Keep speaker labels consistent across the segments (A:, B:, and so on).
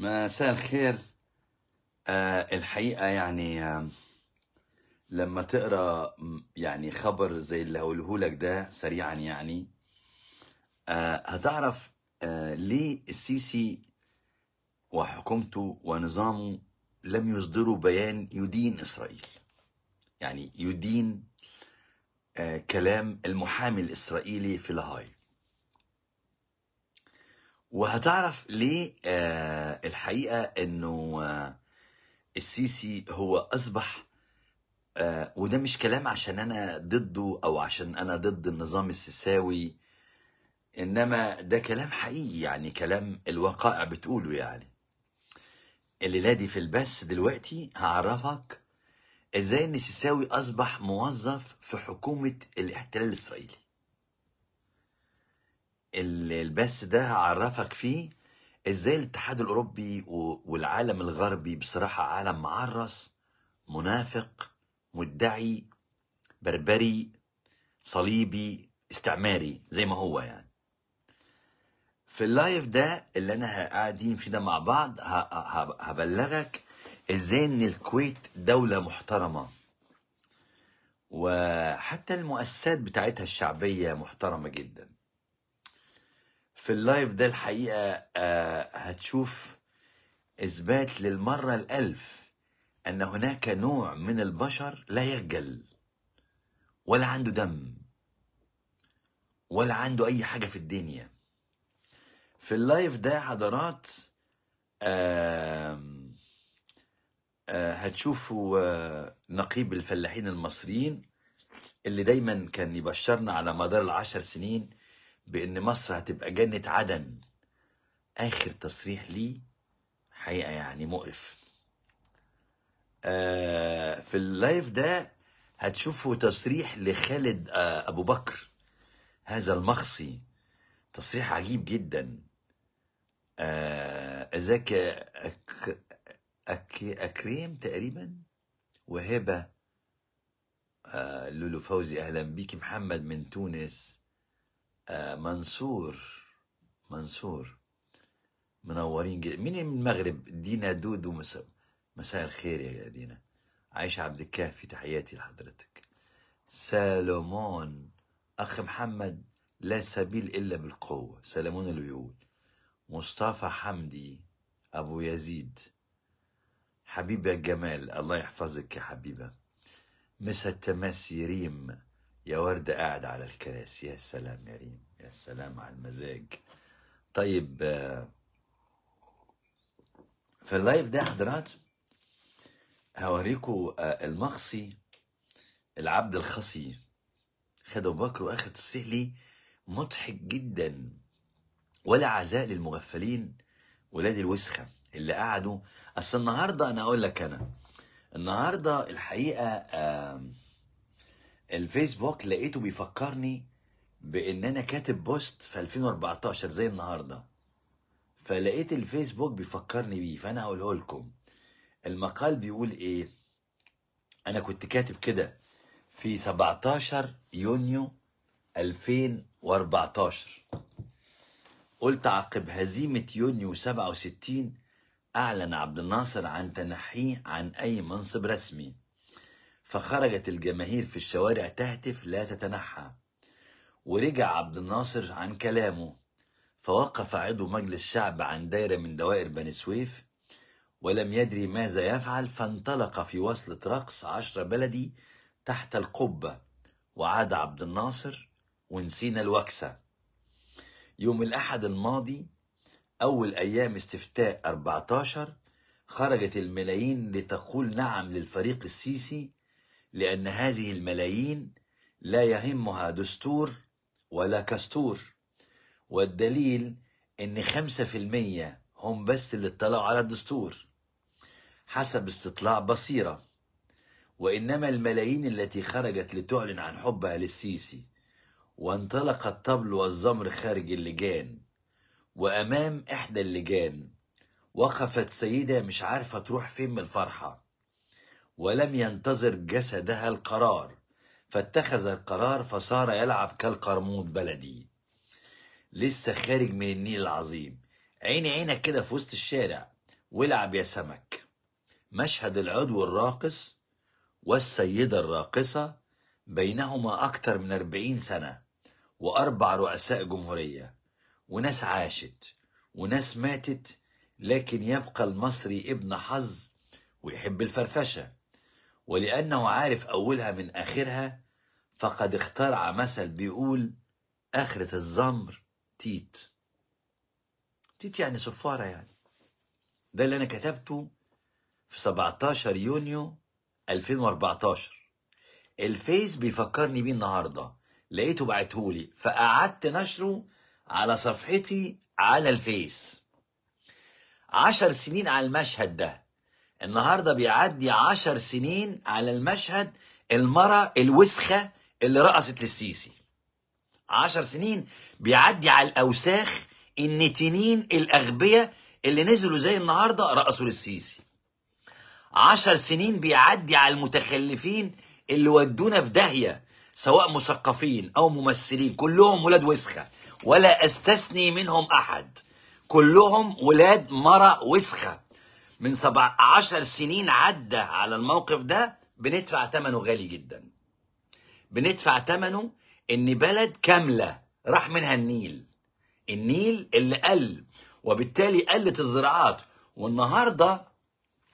A: مساء الخير آه الحقيقه يعني لما تقرا يعني خبر زي اللي هقوله لك ده سريعا يعني آه هتعرف آه ليه السيسي وحكومته ونظامه لم يصدروا بيان يدين اسرائيل يعني يدين آه كلام المحامي الاسرائيلي في لاهاي وهتعرف ليه آه الحقيقه انه آه السيسي هو اصبح آه وده مش كلام عشان انا ضده او عشان انا ضد النظام السيساوي انما ده كلام حقيقي يعني كلام الوقائع بتقوله يعني الليله دي في البث دلوقتي هعرفك ازاي ان السيساوي اصبح موظف في حكومه الاحتلال الاسرائيلي البث ده عرفك فيه ازاي الاتحاد الاوروبي والعالم الغربي بصراحه عالم معرس منافق مدعي بربري صليبي استعماري زي ما هو يعني في اللايف ده اللي انا قاعدين فيه ده مع بعض هبلغك ازاي ان الكويت دولة محترمة وحتى المؤسسات بتاعتها الشعبية محترمة جدا في اللايف ده الحقيقة آه، هتشوف إثبات للمرة الألف أن هناك نوع من البشر لا يخجل ولا عنده دم ولا عنده أي حاجة في الدنيا في اللايف ده حضرات آه، هتشوفوا آه، نقيب الفلاحين المصريين اللي دايما كان يبشرنا على مدار العشر سنين بان مصر هتبقى جنه عدن اخر تصريح ليه حقيقه يعني مقرف آه في اللايف ده هتشوفوا تصريح لخالد آه ابو بكر هذا المخصي تصريح عجيب جدا آه ازاك أك أك اكريم تقريبا وهبه آه لولو فوزي اهلا بيكي محمد من تونس آه، منصور منصور منورين جدا مين من المغرب دينا دودو مساء مساء الخير يا دينا عايشة عبد الكافي تحياتي لحضرتك سالمون أخ محمد لا سبيل إلا بالقوة سالمون اللي بيقول مصطفى حمدي أبو يزيد حبيبة جمال الله يحفظك يا حبيبة مسا التماسي ريم يا ورد قاعد على الكراسي يا سلام يا ريم يا سلام على المزاج طيب آه، في اللايف ده حضرات هوريكم آه، المخصي العبد الخصي خد ابو بكر واخد لي مضحك جدا ولا عزاء للمغفلين ولاد الوسخه اللي قعدوا اصل النهارده انا اقول لك انا النهارده الحقيقه آه الفيسبوك لقيته بيفكرني بان انا كاتب بوست في 2014 زي النهارده فلقيت الفيسبوك بيفكرني بيه فانا هقوله لكم المقال بيقول ايه انا كنت كاتب كده في 17 يونيو 2014 قلت عقب هزيمة يونيو 67 أعلن عبد الناصر عن تنحيه عن أي منصب رسمي فخرجت الجماهير في الشوارع تهتف لا تتنحى ورجع عبد الناصر عن كلامه فوقف عضو مجلس شعب عن دايرة من دوائر بني سويف ولم يدري ماذا يفعل فانطلق في وصلة رقص عشرة بلدي تحت القبة وعاد عبد الناصر ونسينا الوكسة يوم الأحد الماضي أول أيام استفتاء 14 خرجت الملايين لتقول نعم للفريق السيسي لأن هذه الملايين لا يهمها دستور ولا كستور والدليل أن خمسة في المية هم بس اللي اطلعوا على الدستور حسب استطلاع بصيرة وإنما الملايين التي خرجت لتعلن عن حبها للسيسي وانطلق الطبل والزمر خارج اللجان وأمام إحدى اللجان وقفت سيدة مش عارفة تروح فين من الفرحة ولم ينتظر جسدها القرار فاتخذ القرار فصار يلعب كالقرموط بلدي لسه خارج من النيل العظيم عيني عينك كده في وسط الشارع والعب يا سمك مشهد العضو الراقص والسيدة الراقصة بينهما أكتر من أربعين سنة وأربع رؤساء جمهورية وناس عاشت وناس ماتت لكن يبقى المصري ابن حظ ويحب الفرفشه ولأنه عارف أولها من آخرها فقد اخترع مثل بيقول آخرة الزمر تيت تيت يعني صفارة يعني ده اللي أنا كتبته في 17 يونيو 2014 الفيس بيفكرني بيه النهارده لقيته بعتهولي فقعدت نشره على صفحتي على الفيس عشر سنين على المشهد ده النهارده بيعدي عشر سنين على المشهد المرة الوسخة اللي رقصت للسيسي عشر سنين بيعدي على الأوساخ النتنين الأغبياء اللي نزلوا زي النهارده رقصوا للسيسي عشر سنين بيعدي على المتخلفين اللي ودونا في داهية سواء مثقفين أو ممثلين كلهم ولاد وسخة ولا أستثني منهم أحد كلهم ولاد مرة وسخة من 17 سنين عدى على الموقف ده بندفع ثمنه غالي جدا بندفع ثمنه ان بلد كامله راح منها النيل النيل اللي قل وبالتالي قلت الزراعات والنهارده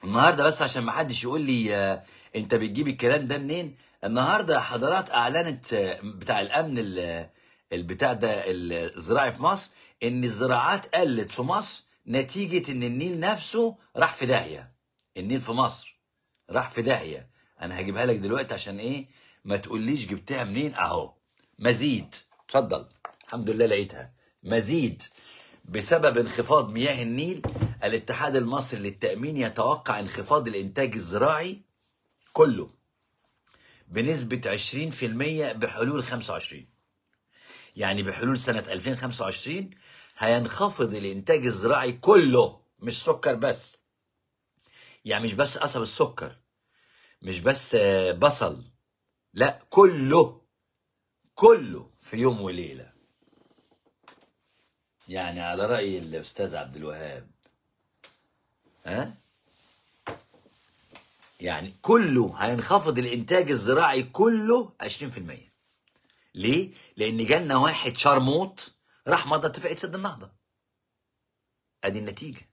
A: النهارده بس عشان ما حدش يقول لي آه، انت بتجيب الكلام ده منين النهارده حضرات اعلنت آه، بتاع الامن آه، البتاع ده الزراعي في مصر ان الزراعات قلت في مصر نتيجة إن النيل نفسه راح في داهية النيل في مصر راح في داهية أنا هجيبها لك دلوقتي عشان إيه ما تقوليش جبتها منين أهو مزيد اتفضل الحمد لله لقيتها مزيد بسبب انخفاض مياه النيل الاتحاد المصري للتأمين يتوقع انخفاض الإنتاج الزراعي كله بنسبة 20% بحلول 25 يعني بحلول سنة 2025 هينخفض الانتاج الزراعي كله مش سكر بس يعني مش بس قصب السكر مش بس آه، بصل لا كله كله في يوم وليله يعني على راي الاستاذ عبد الوهاب ها يعني كله هينخفض الانتاج الزراعي كله 20% ليه؟ لان جالنا واحد شرموط راح مضى دفعت سد النهضه هذه النتيجه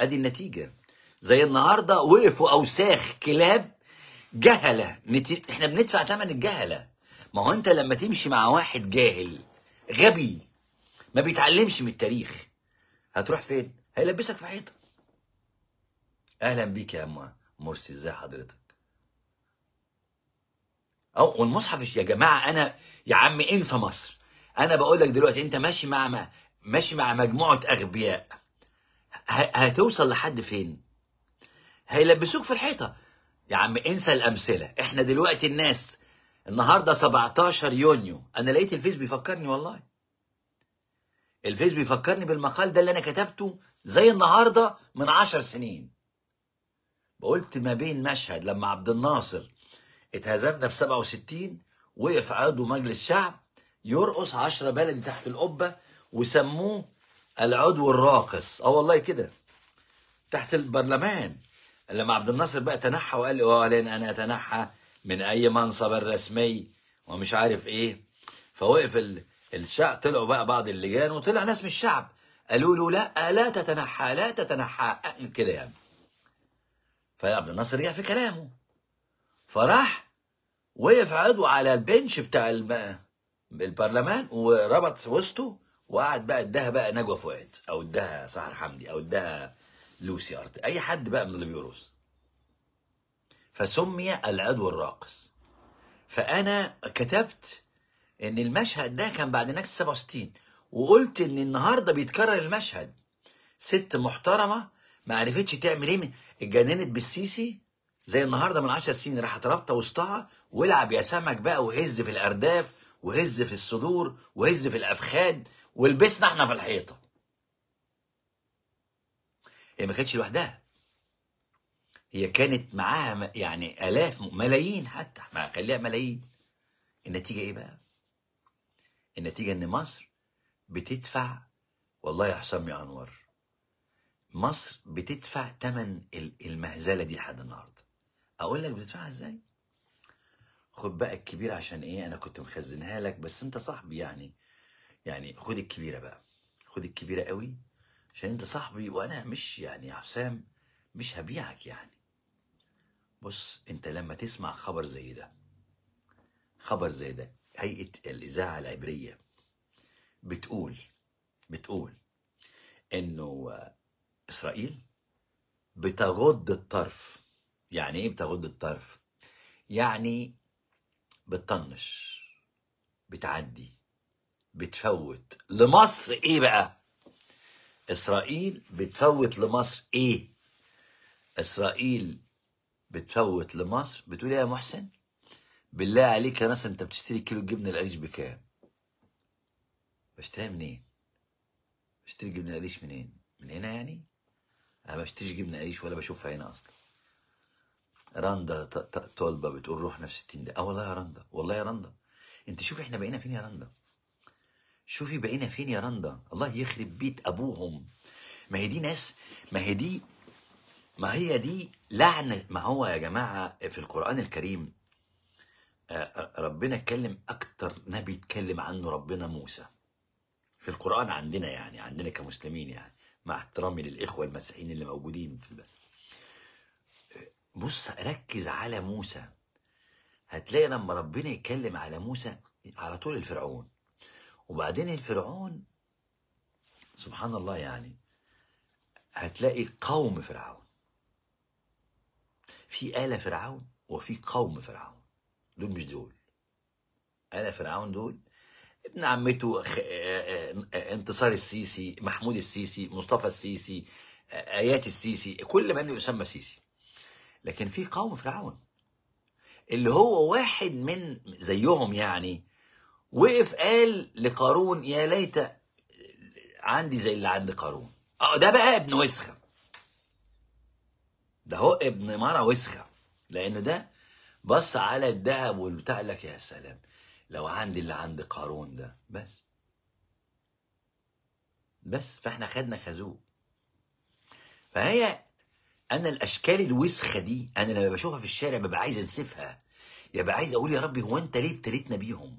A: هذه النتيجه زي النهارده وقفوا اوساخ كلاب جهله نتي... احنا بندفع ثمن الجهله ما هو انت لما تمشي مع واحد جاهل غبي ما بيتعلمش من التاريخ هتروح فين هيلبسك في حيطه اهلا بيك يا مرسي ازاي حضرتك او والمصحف يا جماعه انا يا عم انسى مصر انا بقول لك دلوقتي انت ماشي مع ماشي مع مجموعه اغبياء هتوصل لحد فين هيلبسوك في الحيطه يا عم انسى الامثله احنا دلوقتي الناس النهارده 17 يونيو انا لقيت الفيس بيفكرني والله الفيس بيفكرني بالمقال ده اللي انا كتبته زي النهارده من 10 سنين قلت ما بين مشهد لما عبد الناصر اتهزمنا في 67 وقف عضو مجلس شعب يرقص عشرة بلدي تحت القبة وسموه العدو الراقص اه والله كده تحت البرلمان لما عبد الناصر بقى تنحى وقال اعلن آه، انا اتنحى من اي منصب رسمي ومش عارف ايه فوقف الشعب طلعوا بقى بعض اللجان وطلع ناس من الشعب قالوا له لا لا تتنحى لا تتنحى أه، كده يعني فعبد الناصر رجع في كلامه فراح وقف عضو على البنش بتاع بالبرلمان وربط وسطه وقعد بقى اداها بقى نجوى فؤاد او اداها سحر حمدي او اداها لوسي ارت اي حد بقى من اللي بيرقص فسمي العدو الراقص فانا كتبت ان المشهد ده كان بعد نكسه 67 وقلت ان النهارده بيتكرر المشهد ست محترمه ما عرفتش تعمل ايه اتجننت بالسيسي زي النهارده من 10 سنين راحت رابطه وسطها والعب يا سمك بقى وهز في الارداف وهز في الصدور وهز في الافخاد ولبسنا احنا في الحيطه هي ما كانتش لوحدها هي كانت معاها يعني الاف ملايين حتى ما خليها ملايين النتيجه ايه بقى النتيجه ان مصر بتدفع والله يا حسام يا انور مصر بتدفع ثمن المهزله دي لحد النهارده اقول لك بتدفعها ازاي خد بقى الكبيرة عشان ايه انا كنت مخزنها لك بس انت صاحبي يعني يعني خد الكبيرة بقى خد الكبيرة قوي عشان انت صاحبي وانا مش يعني يا حسام مش هبيعك يعني بص انت لما تسمع خبر زي ده خبر زي ده هيئة الإذاعة العبرية بتقول بتقول انه اسرائيل بتغض الطرف يعني ايه بتغض الطرف يعني بتطنش بتعدي بتفوت لمصر ايه بقى اسرائيل بتفوت لمصر ايه اسرائيل بتفوت لمصر بتقول إيه يا محسن بالله عليك يا ناس انت بتشتري كيلو جبن القريش بكام بشتريها منين بشتري جبن القريش منين من هنا يعني انا ما بشتريش جبنه قريش ولا بشوفها هنا اصلا راندا طالبه بتقول روحنا في 60 دقيقه اه والله يا راندا والله يا راندا انت شوفي احنا بقينا فين يا راندا شوفي بقينا فين يا راندا الله يخرب بيت ابوهم ما هي دي ناس ما هي دي ما هي دي لعنه ما هو يا جماعه في القران الكريم آه، آه، ربنا اتكلم اكتر نبي اتكلم عنه ربنا موسى في القران عندنا يعني عندنا كمسلمين يعني مع احترامي للاخوه المسيحيين اللي موجودين في البلد بص ركز على موسى هتلاقي لما ربنا يتكلم على موسى على طول الفرعون وبعدين الفرعون سبحان الله يعني هتلاقي قوم فرعون في آلة فرعون وفي قوم فرعون دول مش دول آلة فرعون دول ابن عمته انتصار السيسي محمود السيسي مصطفى السيسي آيات السيسي كل من يسمى سيسي لكن في قوم فرعون اللي هو واحد من زيهم يعني وقف قال لقارون يا ليت عندي زي اللي عند قارون اه ده بقى ابن وسخة ده هو ابن مرة وسخة لأنه ده بص على الذهب والبتاع قال لك يا سلام لو عندي اللي عند قارون ده بس بس فاحنا خدنا خازوق فهي انا الاشكال الوسخه دي انا لما بشوفها في الشارع ببقى عايز انسفها يبقى عايز اقول يا ربي هو انت ليه ابتليتنا بيهم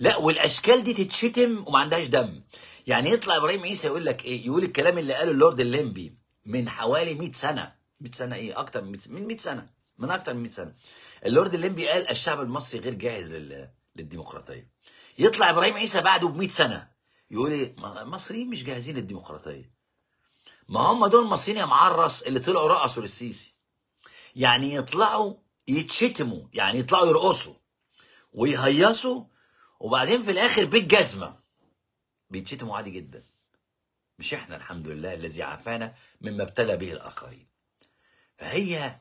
A: لا والاشكال دي تتشتم وما عندهاش دم يعني يطلع ابراهيم عيسى يقول لك ايه يقول الكلام اللي قاله اللورد الليمبي من حوالي 100 سنه 100 سنه ايه اكتر من 100 سنه من اكتر من 100 سنه اللورد الليمبي قال الشعب المصري غير جاهز لل... للديمقراطيه يطلع ابراهيم عيسى بعده ب 100 سنه يقول ايه مصريين مش جاهزين للديمقراطيه ما هم دول المصريين يا معرس اللي طلعوا رقصوا للسيسي يعني يطلعوا يتشتموا يعني يطلعوا يرقصوا ويهيصوا وبعدين في الاخر بالجزمه بيتشتموا عادي جدا مش احنا الحمد لله الذي عافانا مما ابتلى به الاخرين فهي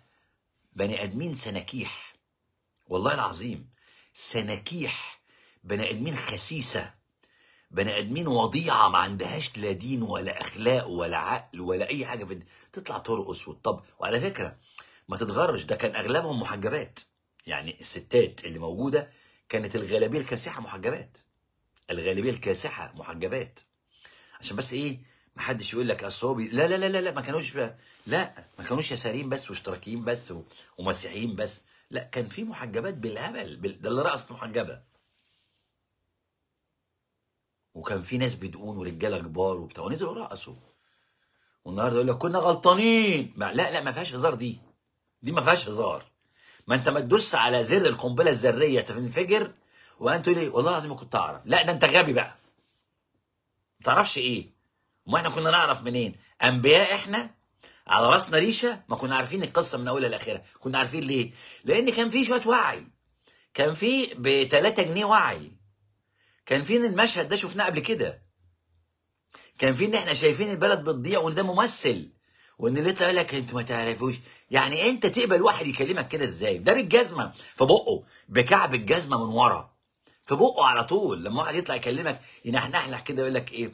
A: بني ادمين سناكيح والله العظيم سناكيح بني ادمين خسيسه بني ادمين وضيعه ما عندهاش لا دين ولا اخلاق ولا عقل ولا اي حاجه في تطلع ترقص وتطب وعلى فكره ما تتغرش ده كان اغلبهم محجبات يعني الستات اللي موجوده كانت الغالبيه الكاسحه محجبات الغالبيه الكاسحه محجبات عشان بس ايه ما حدش يقول لك اصل هو لا لا لا لا ما كانوش ب... لا ما كانوش يساريين بس واشتراكيين بس و... ومسيحيين بس لا كان في محجبات بالهبل بال... ده اللي رقصت محجبه وكان في ناس بدقون ورجاله كبار وبتاع ونزلوا رقصوا والنهارده يقول لك كنا غلطانين ما لا لا ما فيهاش هزار دي دي ما فيهاش هزار ما انت ما تدوس على زر القنبله الذريه تنفجر وانت تقول ايه والله العظيم ما كنت اعرف لا ده انت غبي بقى ما تعرفش ايه ما احنا كنا نعرف منين انبياء احنا على راسنا ريشه ما كنا عارفين القصه من اولها لاخرها كنا عارفين ليه لان كان في شويه وعي كان في ب 3 جنيه وعي كان فين المشهد ده شفناه قبل كده كان فين ان احنا شايفين البلد بتضيع وان ده ممثل وان اللي طلع يقول لك انتوا ما تعرفوش يعني انت تقبل واحد يكلمك كده ازاي ده بالجزمه في بقه بكعب الجزمه من ورا في بقه على طول لما واحد يطلع يكلمك ينحنحلح كده يقول لك ايه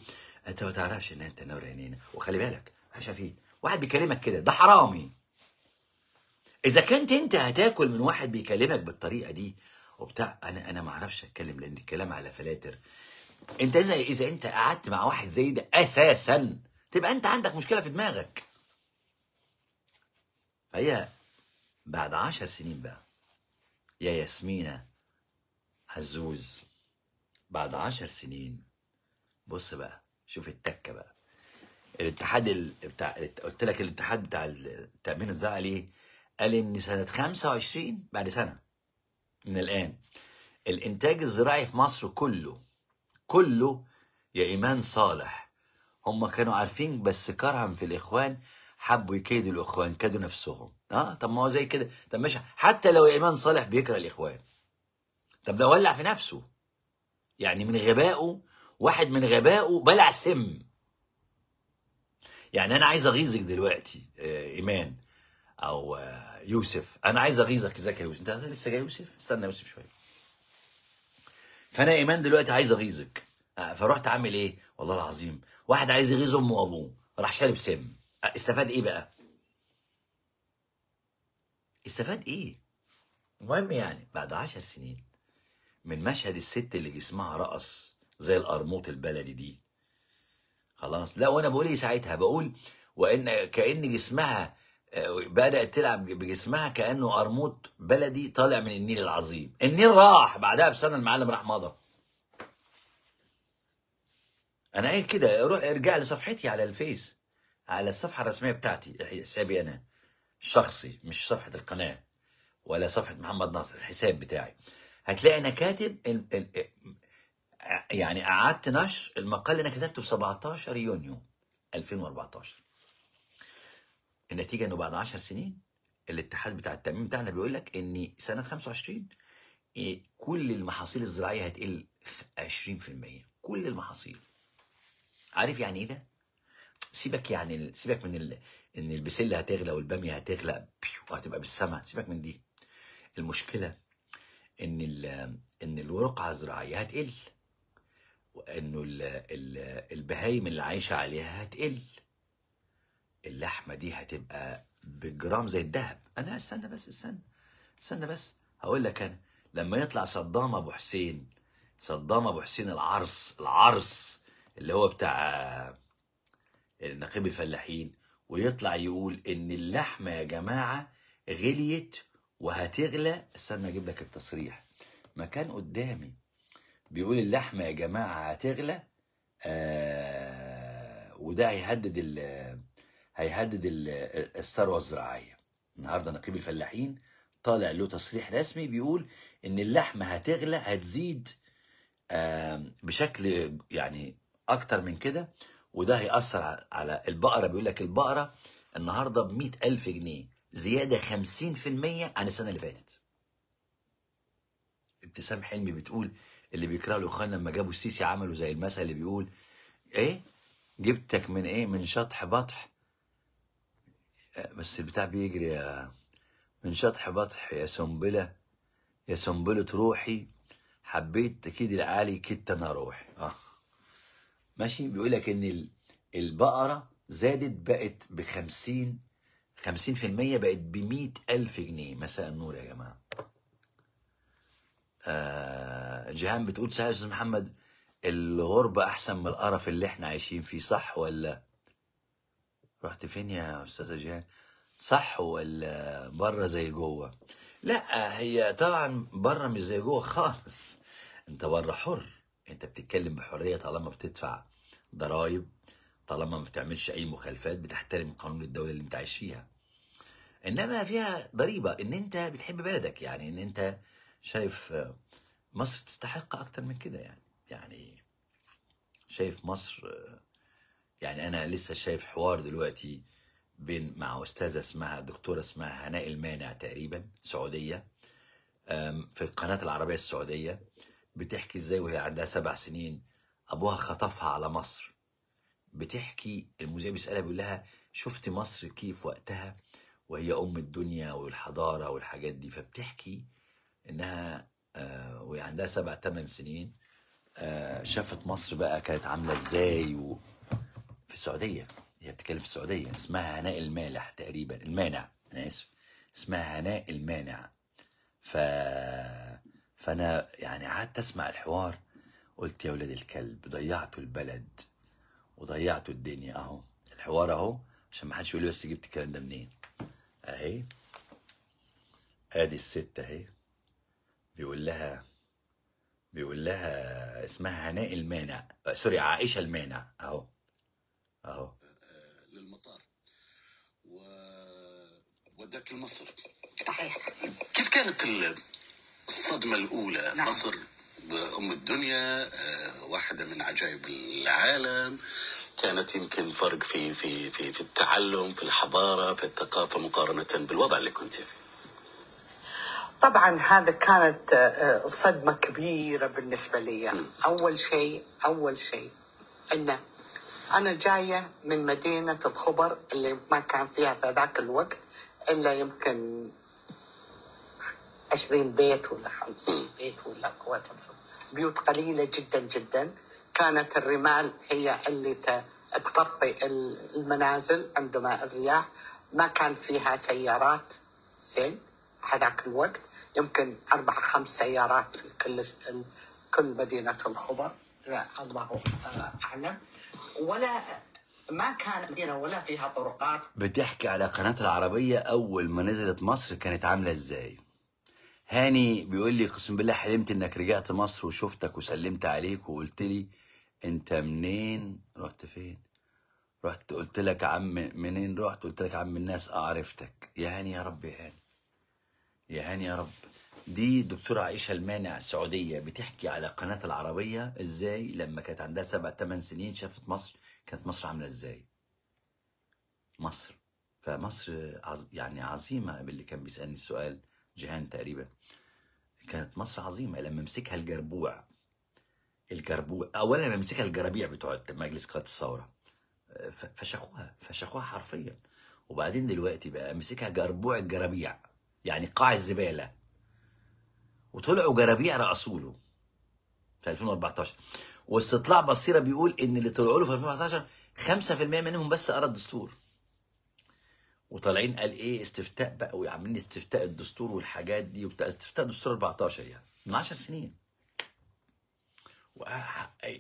A: انت ما تعرفش ان انت نور عينينا وخلي بالك مش عارفين واحد بيكلمك كده ده حرامي اذا كنت انت هتاكل من واحد بيكلمك بالطريقه دي وبتاع انا انا ما اعرفش اتكلم لان الكلام على فلاتر انت اذا اذا انت قعدت مع واحد زي ده اساسا تبقى انت عندك مشكله في دماغك فهي بعد عشر سنين بقى يا ياسمينة عزوز بعد عشر سنين بص بقى شوف التكة بقى الاتحاد ال... بتاع قلت لك الاتحاد بتاع التأمين الزعلي قال ان سنة 25 بعد سنة من الآن الإنتاج الزراعي في مصر كله كله يا إيمان صالح هم كانوا عارفين بس كرهم في الإخوان حبوا يكيدوا الإخوان كادوا نفسهم اه طب ما هو زي كده طب ماشي حتى لو يا إيمان صالح بيكره الإخوان طب ده ولع في نفسه يعني من غبائه واحد من غبائه بلع سم يعني أنا عايز أغيظك دلوقتي آه، إيمان أو آه، يوسف انا عايز اغيظك ازيك يا يوسف انت لسه جاي يوسف استنى يوسف شويه فانا ايمان دلوقتي عايز اغيظك آه، فرحت عامل ايه والله العظيم واحد عايز يغيظ امه وابوه راح شارب سم آه، استفاد ايه بقى استفاد ايه المهم يعني بعد عشر سنين من مشهد الست اللي جسمها رقص زي القرموط البلدي دي خلاص لا وانا بقول ايه ساعتها بقول وان كان جسمها بدات تلعب بجسمها كانه قرموط بلدي طالع من النيل العظيم النيل راح بعدها بسنه المعلم راح مضى انا قايل كده روح ارجع لصفحتي على الفيس على الصفحه الرسميه بتاعتي حسابي انا الشخصي مش صفحه القناه ولا صفحه محمد ناصر الحساب بتاعي هتلاقي انا كاتب الـ الـ يعني قعدت نشر المقال اللي انا كتبته في 17 يونيو 2014 النتيجه انه بعد 10 سنين الاتحاد بتاع التامين بتاعنا بيقول لك ان سنه 25 إيه، كل المحاصيل الزراعيه هتقل 20% كل المحاصيل عارف يعني ايه ده؟ سيبك يعني سيبك من ال... ان البسله هتغلى والباميه هتغلى وهتبقى بالسما سيبك من دي المشكله ان ال... ان الرقعه الزراعيه هتقل وانه ال... ال... البهايم اللي عايشه عليها هتقل اللحمه دي هتبقى بجرام زي الذهب انا استنى بس استنى استنى بس هقول لك انا لما يطلع صدام ابو حسين صدام ابو حسين العرس العرس اللي هو بتاع نقيب الفلاحين ويطلع يقول ان اللحمه يا جماعه غليت وهتغلى استنى اجيب لك التصريح ما كان قدامي بيقول اللحمه يا جماعه هتغلى آه وده هيهدد هيهدد الثروه الزراعيه النهارده نقيب الفلاحين طالع له تصريح رسمي بيقول ان اللحمه هتغلى هتزيد بشكل يعني اكتر من كده وده هيأثر على البقرة بيقول لك البقرة النهاردة ب ألف جنيه زيادة 50% عن السنة اللي فاتت ابتسام حلمي بتقول اللي بيكره خان لما جابوا السيسي عملوا زي المثل اللي بيقول ايه جبتك من ايه من شطح بطح بس البتاع بيجري يا من شطح بطح يا سنبلة يا سنبلة روحي حبيت تكيد العالي كدت انا روحي اه ماشي بيقول لك ان البقرة زادت بقت بخمسين خمسين في المية بقت بمية ألف جنيه مساء النور يا جماعة آه جيهان بتقول سهل محمد الغربة أحسن من القرف اللي احنا عايشين فيه صح ولا رحت فين يا استاذه جيهان صح ولا بره زي جوه لا هي طبعا بره مش زي جوه خالص انت بره حر انت بتتكلم بحريه طالما بتدفع ضرائب طالما ما بتعملش اي مخالفات بتحترم قانون الدوله اللي انت عايش فيها انما فيها ضريبه ان انت بتحب بلدك يعني ان انت شايف مصر تستحق اكتر من كده يعني يعني شايف مصر يعني انا لسه شايف حوار دلوقتي بين مع استاذه اسمها دكتوره اسمها هناء المانع تقريبا سعوديه في القناه العربيه السعوديه بتحكي ازاي وهي عندها سبع سنين ابوها خطفها على مصر بتحكي المذيع بيسالها بيقول لها شفت مصر كيف وقتها وهي ام الدنيا والحضاره والحاجات دي فبتحكي انها آه، وهي عندها سبع ثمان سنين آه، شافت مصر بقى كانت عامله ازاي و... في السعودية هي بتتكلم في السعودية اسمها هناء المالح تقريبا المانع أنا آسف اسمها هناء المانع ف... فأنا يعني قعدت أسمع الحوار قلت يا ولاد الكلب ضيعتوا البلد وضيعتوا الدنيا أهو الحوار أهو عشان ما حدش يقول لي بس جبت الكلام ده منين أهي ادي الست اهي بيقول لها بيقول لها اسمها هناء المانع آه، سوري عائشه المانع اهو اهو آه، للمطار وداك لمصر صحيح كيف كانت الصدمه الاولى نعم. مصر ام الدنيا آه، واحده من عجائب العالم كانت يمكن فرق في في في في التعلم في الحضاره في الثقافه مقارنه بالوضع اللي كنت فيه طبعا هذا كانت آه، صدمة كبيرة بالنسبة لي أول شيء أول شيء انه أنا جاية من مدينة الخبر اللي ما كان فيها في ذاك الوقت إلا يمكن عشرين بيت ولا خمسين بيت ولا قوة بيوت قليلة جدا جدا كانت الرمال هي اللي تغطي المنازل عندما الرياح ما كان فيها سيارات زين هذاك الوقت يمكن أربع خمس سيارات في كل كل مدينة الخبر الله أعلم ولا ما كان مدينة ولا فيها طرقات بتحكي على قناة العربية أول ما نزلت مصر كانت عاملة إزاي هاني بيقول لي قسم بالله حلمت إنك رجعت مصر وشفتك وسلمت عليك وقلت لي أنت منين رحت فين رحت قلت لك عم منين رحت قلت لك عم الناس أعرفتك يا هاني يا رب يا هاني يا هاني يا رب دي دكتورة عائشة المانع السعودية بتحكي على قناة العربية ازاي لما كانت عندها سبع ثمان سنين شافت مصر كانت مصر عاملة ازاي مصر فمصر عز يعني عظيمة اللي كان بيسألني السؤال جهان تقريبا كانت مصر عظيمة لما مسكها الجربوع الجربوع أولا لما مسكها الجرابيع بتوع مجلس قادة الثورة فشخوها فشخوها حرفيا وبعدين دلوقتي بقى مسكها جربوع الجرابيع يعني قاع الزبالة وطلعوا جرابيع رقصوا له في 2014 واستطلاع بصيره بيقول ان اللي طلعوا له في 2014 5% منهم بس قرا الدستور وطالعين قال ايه استفتاء بقى وعاملين استفتاء الدستور والحاجات دي وبتاع استفتاء دستور 14 يعني من 10 سنين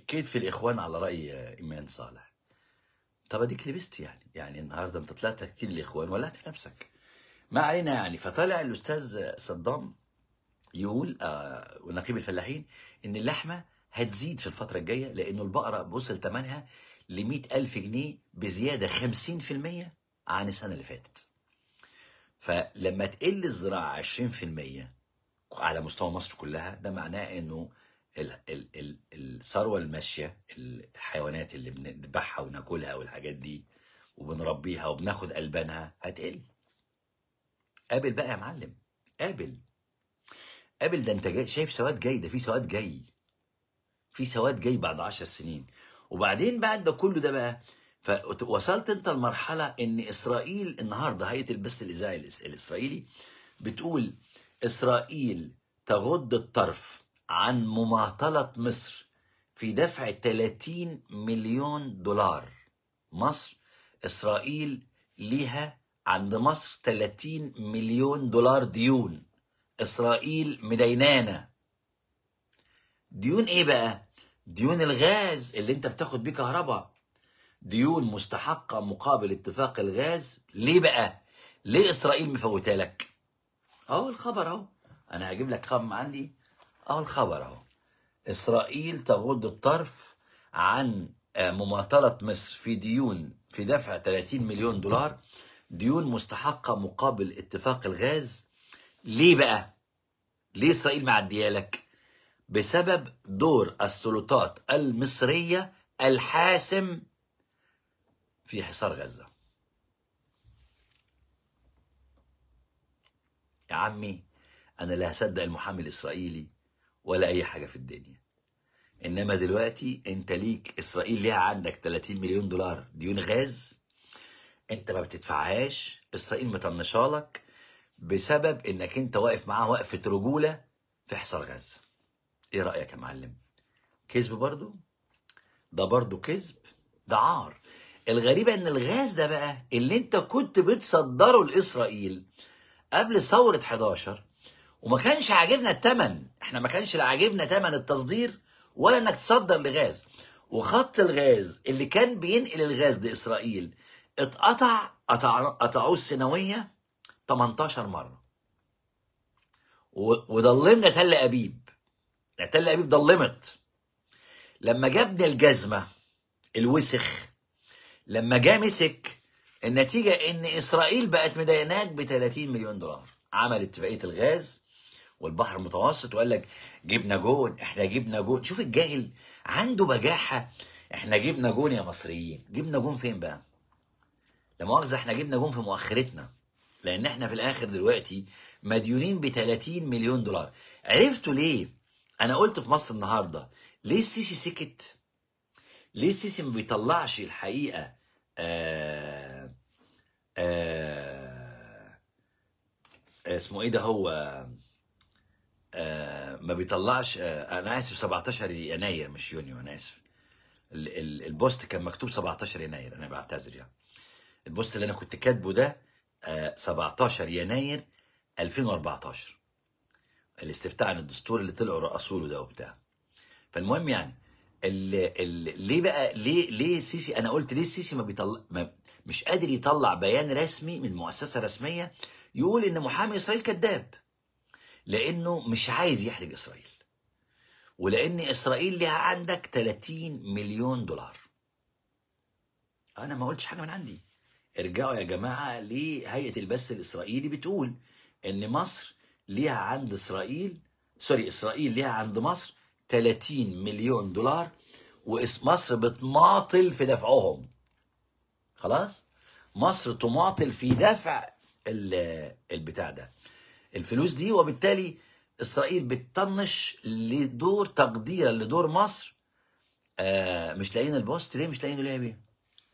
A: في الاخوان على راي ايمان صالح طب اديك لبست يعني يعني النهارده انت طلعت تكتيل الاخوان ولعت نفسك ما علينا يعني فطلع الاستاذ صدام يقول آه الفلاحين ان اللحمه هتزيد في الفتره الجايه لانه البقره وصل ثمنها ل 100000 جنيه بزياده 50% عن السنه اللي فاتت. فلما تقل الزراعه 20% على مستوى مصر كلها ده معناه انه الثروه الماشيه الحيوانات اللي بنذبحها وناكلها والحاجات دي وبنربيها وبناخد البانها هتقل. قابل بقى يا معلم قابل قابل ده انت جاي شايف سواد جاي ده في سواد جاي في سواد جاي بعد عشر سنين وبعدين بعد ده كله ده بقى فوصلت انت لمرحله ان اسرائيل النهارده هيئه البث الاذاعي الاسرائيلي بتقول اسرائيل تغض الطرف عن مماطله مصر في دفع 30 مليون دولار مصر اسرائيل ليها عند مصر 30 مليون دولار ديون إسرائيل مدينانا ديون إيه بقى؟ ديون الغاز اللي أنت بتاخد بيه كهرباء ديون مستحقة مقابل اتفاق الغاز ليه بقى؟ ليه إسرائيل مفوتها لك؟ أهو الخبر أهو أنا هجيب لك خبر عندي أهو الخبر أهو إسرائيل تغض الطرف عن آه، مماطلة مصر في ديون في دفع 30 مليون دولار ديون مستحقة مقابل اتفاق الغاز ليه بقى؟ ليه إسرائيل معدية لك؟ بسبب دور السلطات المصرية الحاسم في حصار غزة يا عمي أنا لا هصدق المحامي الإسرائيلي ولا أي حاجة في الدنيا إنما دلوقتي أنت ليك إسرائيل ليها عندك 30 مليون دولار ديون غاز أنت ما بتدفعهاش إسرائيل مطنشالك بسبب انك انت واقف معاه وقفه رجوله في حصار غزه ايه رايك يا معلم كذب برضو ده برضو كذب ده عار الغريبة ان الغاز ده بقى اللي انت كنت بتصدره لاسرائيل قبل ثورة 11 وما كانش عاجبنا التمن احنا ما كانش عاجبنا تمن التصدير ولا انك تصدر لغاز وخط الغاز اللي كان بينقل الغاز لاسرائيل اتقطع قطعوه السنويه 18 مره وضلمنا تل ابيب يعني تل ابيب ضلمت لما جابنا الجزمه الوسخ لما جه مسك النتيجه ان اسرائيل بقت مديناك ب 30 مليون دولار عمل اتفاقيه الغاز والبحر المتوسط وقال لك جبنا جون احنا جبنا جون شوف الجاهل عنده بجاحه احنا جبنا جون يا مصريين جبنا جون فين بقى لا مؤاخذه احنا جبنا جون في مؤخرتنا لان احنا في الاخر دلوقتي مديونين ب 30 مليون دولار عرفتوا ليه انا قلت في مصر النهارده ليه السيسي سكت ليه السيسي ما بيطلعش الحقيقه آه آه اسمه ايه ده هو آه ما بيطلعش آه انا اسف 17 يناير مش يونيو انا اسف البوست كان مكتوب 17 يناير انا بعتذر يعني البوست اللي انا كنت كاتبه ده 17 يناير 2014 الاستفتاء عن الدستور اللي طلعوا له ده وبتاع فالمهم يعني الـ الـ ليه بقى ليه ليه السيسي انا قلت ليه السيسي ما بيطلع ما مش قادر يطلع بيان رسمي من مؤسسه رسميه يقول ان محامي اسرائيل كذاب لانه مش عايز يحرج اسرائيل ولان اسرائيل ليها عندك 30 مليون دولار انا ما قلتش حاجه من عندي ارجعوا يا جماعة لهيئة البث الإسرائيلي بتقول إن مصر ليها عند إسرائيل سوري إسرائيل ليها عند مصر 30 مليون دولار ومصر بتماطل في دفعهم خلاص مصر تماطل في دفع البتاع ده الفلوس دي وبالتالي إسرائيل بتطنش لدور تقديرا لدور مصر آه مش لاقيين البوست ليه مش لاقيينه ليه يا بيه؟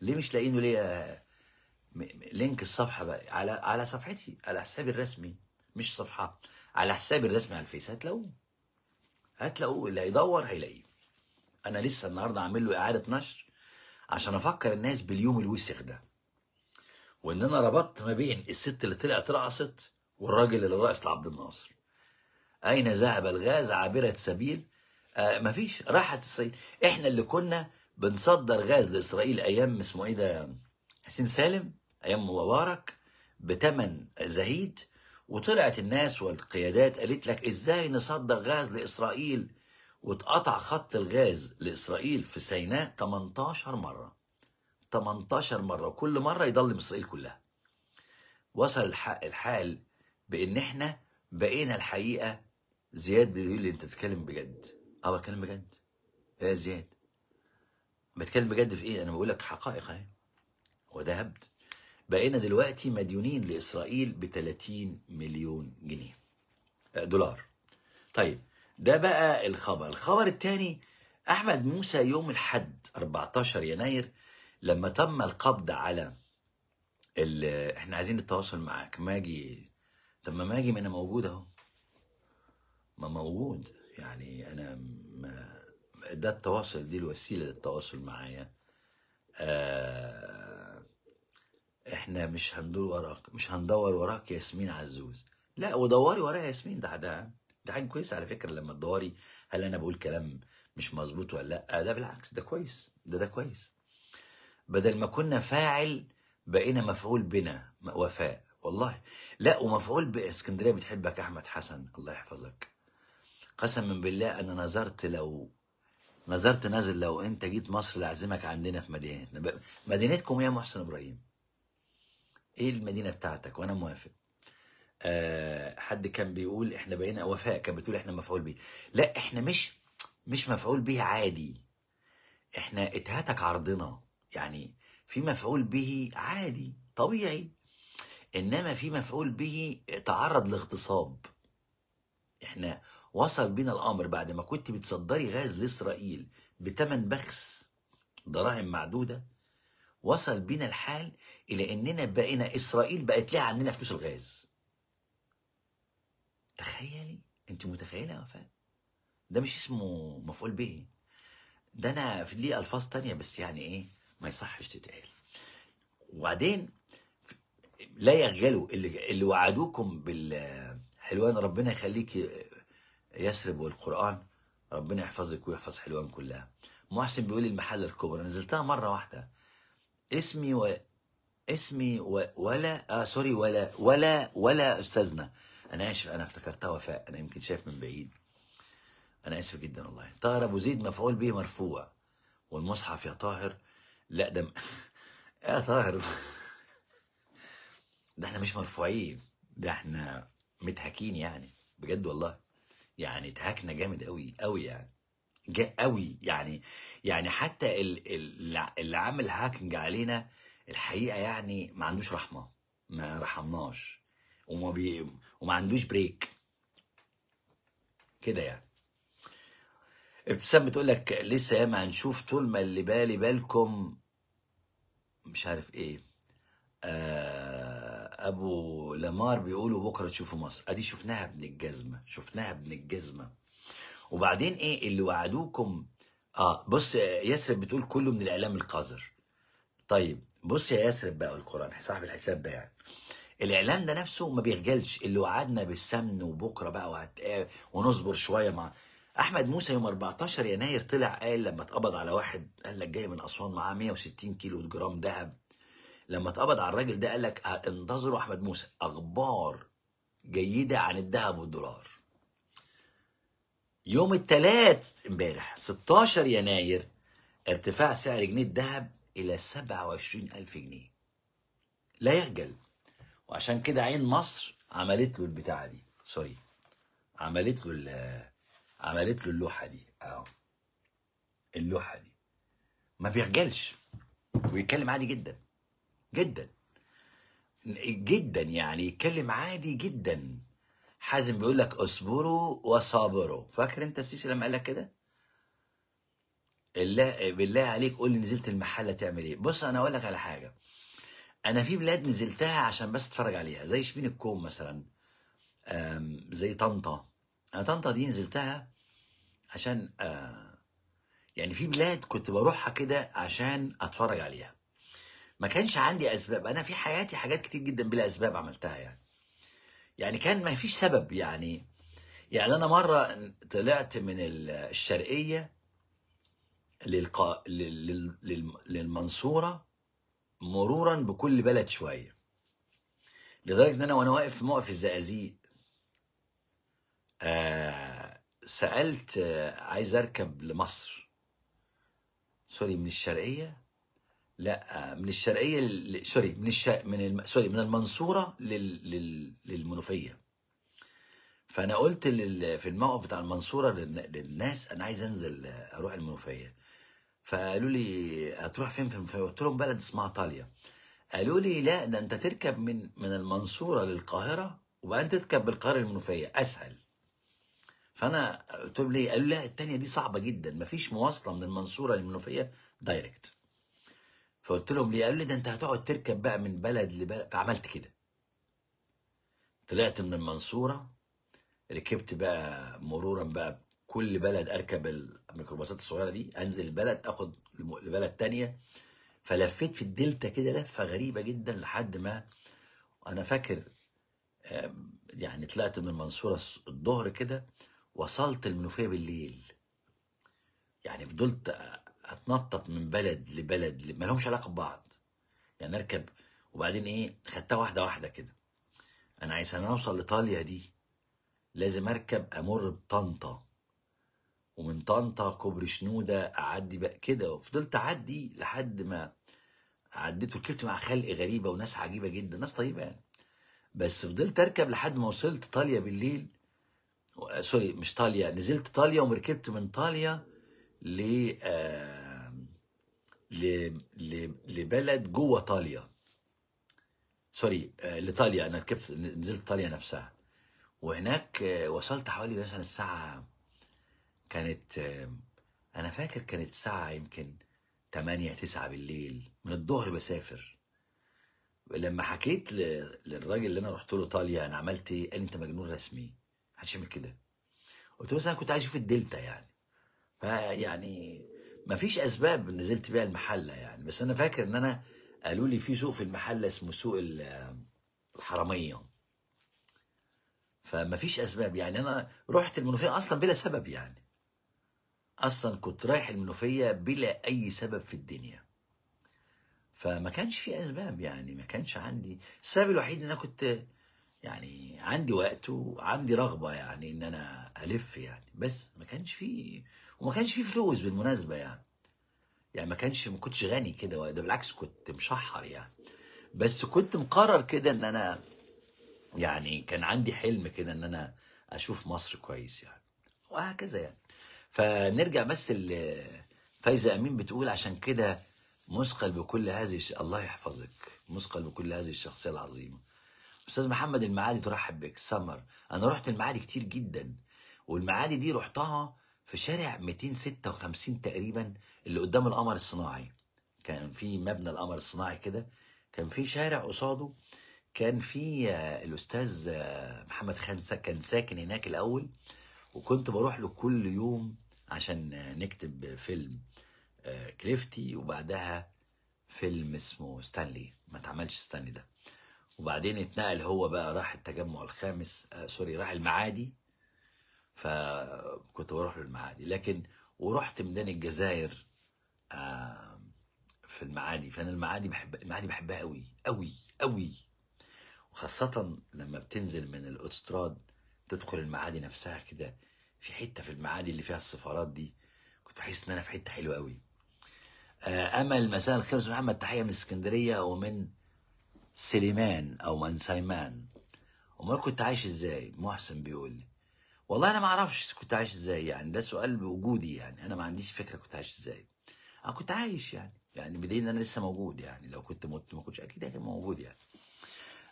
A: ليه مش لاقيينه ليه لينك الصفحه بقى على على صفحتي على حسابي الرسمي مش صفحه على حسابي الرسمي على الفيس هتلاقوه هتلاقوه اللي هيدور هيلاقيه انا لسه النهارده عامل له اعاده نشر عشان افكر الناس باليوم الوسخ ده وان انا ربطت ما بين الست اللي طلعت رقصت والراجل اللي رقص لعبد الناصر اين ذهب الغاز عابره سبيل آه مفيش راحت اسرائيل احنا اللي كنا بنصدر غاز لاسرائيل ايام اسمه ايه ده حسين سالم أيام مبارك بتمن زهيد وطلعت الناس والقيادات قالت لك إزاي نصدر غاز لإسرائيل واتقطع خط الغاز لإسرائيل في سيناء 18 مرة 18 مرة وكل مرة يضلم إسرائيل كلها وصل الحال بإن إحنا بقينا الحقيقة زياد بيقول لي أنت بتتكلم بجد أه بتكلم بجد يا زياد بتكلم بجد في إيه أنا بقول لك حقائق أهي وده هبد بقينا دلوقتي مديونين لاسرائيل ب 30 مليون جنيه آه، دولار طيب ده بقى الخبر الخبر الثاني احمد موسى يوم الحد 14 يناير لما تم القبض على احنا عايزين نتواصل معاك ماجي طب ما ماجي ما انا موجود اهو ما موجود يعني انا ما ده التواصل دي الوسيله للتواصل معايا آه احنا مش هندور وراك مش هندور وراك ياسمين عزوز لا ودوري ورايا ياسمين ده ده ده حاجه كويسه على فكره لما تدوري هل انا بقول كلام مش مظبوط ولا لا ده بالعكس ده كويس ده ده كويس بدل ما كنا فاعل بقينا مفعول بنا وفاء والله لا ومفعول باسكندريه بتحبك احمد حسن الله يحفظك قسما بالله انا نظرت لو نظرت نازل لو انت جيت مصر لأعزمك عندنا في مدينتنا مدينتكم يا محسن ابراهيم ايه المدينه بتاعتك وانا موافق أه حد كان بيقول احنا بقينا وفاء كانت بتقول احنا مفعول بيه لا احنا مش مش مفعول به عادي احنا اتهتك عرضنا يعني في مفعول به عادي طبيعي انما في مفعول به تعرض لاغتصاب احنا وصل بينا الامر بعد ما كنت بتصدري غاز لاسرائيل بتمن بخس دراهم معدوده وصل بينا الحال إلى أننا بقينا إسرائيل بقت ليها عندنا فلوس الغاز تخيلي أنت متخيلة يا وفاء ده مش اسمه مفعول به ده أنا في لي ألفاظ تانية بس يعني إيه ما يصحش تتقال وبعدين لا يغلوا اللي, اللي وعدوكم بالحلوان ربنا يخليك يسرب والقرآن ربنا يحفظك ويحفظ حلوان كلها محسن بيقول المحلة الكبرى نزلتها مرة واحدة اسمي و اسمي و... ولا آه سوري ولا ولا ولا أستاذنا أنا آسف أنا افتكرتها وفاء أنا يمكن شايف من بعيد أنا آسف جدا والله طاهر أبو زيد مفعول به مرفوع والمصحف يا طاهر لا ده دم... يا طاهر ده احنا مش مرفوعين ده احنا متهكين يعني بجد والله يعني اتهكنا جامد قوي قوي يعني قوي يعني يعني حتى اللي عامل هاكينج علينا الحقيقه يعني ما عندوش رحمه ما رحمناش وما بي وما عندوش بريك كده يعني ابتسام بتقول لك لسه ياما هنشوف طول ما اللي بالي بالكم مش عارف ايه آه ابو لامار بيقولوا بكره تشوفوا مصر ادي شفناها ابن الجزمه شفناها ابن الجزمه وبعدين ايه اللي وعدوكم اه بص ياسر بتقول كله من الاعلام القذر طيب بص يا ياسر بقى القران صاحب الحساب ده يعني الاعلام ده نفسه ما بيخجلش اللي وعدنا بالسمن وبكره بقى وهت... آه، ونصبر شويه مع احمد موسى يوم 14 يناير طلع قال لما اتقبض على واحد قال لك جاي من اسوان معاه 160 كيلو جرام ذهب لما اتقبض على الراجل ده قال لك آه، انتظروا احمد موسى اخبار جيده عن الذهب والدولار يوم الثلاث امبارح 16 يناير ارتفاع سعر جنيه الذهب إلى 27 ألف جنيه لا يخجل وعشان كده عين مصر عملت له البتاعة دي سوري عملت له عملت له اللوحة دي أهو اللوحة دي ما بيخجلش ويتكلم عادي جدا جدا جدا يعني يتكلم عادي جدا حازم بيقول لك اصبروا وصابروا فاكر انت السيسي لما قال لك كده الله بالله عليك قول لي نزلت المحله تعمل ايه بص انا اقول لك على حاجه انا في بلاد نزلتها عشان بس اتفرج عليها زي شبين الكوم مثلا زي طنطا انا طنطا دي نزلتها عشان يعني في بلاد كنت بروحها كده عشان اتفرج عليها ما كانش عندي اسباب انا في حياتي حاجات كتير جدا بلا اسباب عملتها يعني يعني كان ما فيش سبب يعني يعني انا مره طلعت من الشرقيه للقا... لل... لل... للمنصوره مرورا بكل بلد شويه لدرجه ان انا وانا واقف موقف الزقازيق آه سالت آه عايز اركب لمصر سوري من الشرقيه لا من الشرقيه ل... سوري من الش... من الم... سوري من المنصوره لل... لل... للمنوفيه فانا قلت لل... في الموقف بتاع المنصوره لل... للناس انا عايز انزل اروح المنوفيه فقالوا لي هتروح فين في المنوفيه قلت لهم بلد اسمها طاليا قالوا لي لا ده انت تركب من من المنصوره للقاهره وبعدين تركب بالقاهره المنوفيه اسهل فانا قلت لهم ليه قالوا لا الثانيه دي صعبه جدا مفيش مواصله من المنصوره للمنوفيه دايركت فقلت لهم ليه قالوا لي ده انت هتقعد تركب بقى من بلد لبلد فعملت كده طلعت من المنصوره ركبت بقى مرورا بقى كل بلد اركب الميكروباصات الصغيره دي انزل البلد اخد لبلد تانية فلفيت في الدلتا كده لفه غريبه جدا لحد ما انا فاكر يعني طلعت من المنصوره الظهر كده وصلت المنوفيه بالليل يعني فضلت اتنطط من بلد لبلد ما لهمش علاقه ببعض يعني اركب وبعدين ايه خدتها واحده واحده كده انا عايز انا اوصل لايطاليا دي لازم اركب امر بطنطا ومن طنطا كوبري شنوده اعدي بقى كده وفضلت اعدي لحد ما عديت وركبت مع خلق غريبه وناس عجيبه جدا ناس طيبه يعني بس فضلت اركب لحد ما وصلت طاليا بالليل سوري مش طاليا نزلت طاليا وركبت من طاليا ل آه لبلد جوه طاليا سوري آه، لطاليا انا ركبت نزلت طاليا نفسها وهناك آه، وصلت حوالي مثلا الساعه كانت آه، انا فاكر كانت الساعه يمكن 8 9 بالليل من الظهر بسافر لما حكيت للراجل اللي انا رحت له ايطاليا انا عملت ايه قال انت مجنون رسمي محدش يعمل كده قلت له بس انا كنت عايز اشوف الدلتا يعني فيعني مفيش اسباب نزلت بيها المحله يعني بس انا فاكر ان انا قالوا لي في سوق في المحله اسمه سوق الحراميه فمفيش اسباب يعني انا رحت المنوفيه اصلا بلا سبب يعني اصلا كنت رايح المنوفيه بلا اي سبب في الدنيا فما كانش في اسباب يعني ما كانش عندي السبب الوحيد ان انا كنت يعني عندي وقت وعندي رغبه يعني ان انا الف يعني بس ما كانش في وما كانش فيه فلوس بالمناسبه يعني يعني ما كانش ما كنتش غني كده ده بالعكس كنت مشحر يعني بس كنت مقرر كده ان انا يعني كان عندي حلم كده ان انا اشوف مصر كويس يعني وهكذا يعني فنرجع بس فايزه امين بتقول عشان كده مثقل بكل هذه الله يحفظك مثقل بكل هذه الشخصيه العظيمه استاذ محمد المعادي ترحب بك سمر انا رحت المعادي كتير جدا والمعادي دي رحتها في شارع 256 تقريبا اللي قدام القمر الصناعي كان في مبنى القمر الصناعي كده كان في شارع قصاده كان في آه، الاستاذ آه، محمد خان كان ساكن هناك الاول وكنت بروح له كل يوم عشان آه، نكتب فيلم كليفتي وبعدها فيلم اسمه ستانلي ما اتعملش ستانلي ده وبعدين اتنقل هو بقى راح التجمع الخامس آه سوري راح المعادي فكنت بروح للمعادي لكن ورحت ميدان الجزائر آه، في المعادي فانا المعادي بحب المعادي بحبها قوي قوي قوي وخاصة لما بتنزل من الاوتستراد تدخل المعادي نفسها كده في حتة في المعادي اللي فيها السفارات دي كنت بحس ان انا في حتة حلوة قوي امل آه، مساء الخير محمد تحية من اسكندرية ومن سليمان او من سيمان امال كنت عايش ازاي محسن بيقول لي والله انا ما اعرفش كنت عايش ازاي يعني ده سؤال بوجودي يعني انا ما عنديش فكره كنت عايش ازاي انا كنت عايش يعني يعني بدليل ان انا لسه موجود يعني لو كنت مت ما كنتش اكيد هكون موجود يعني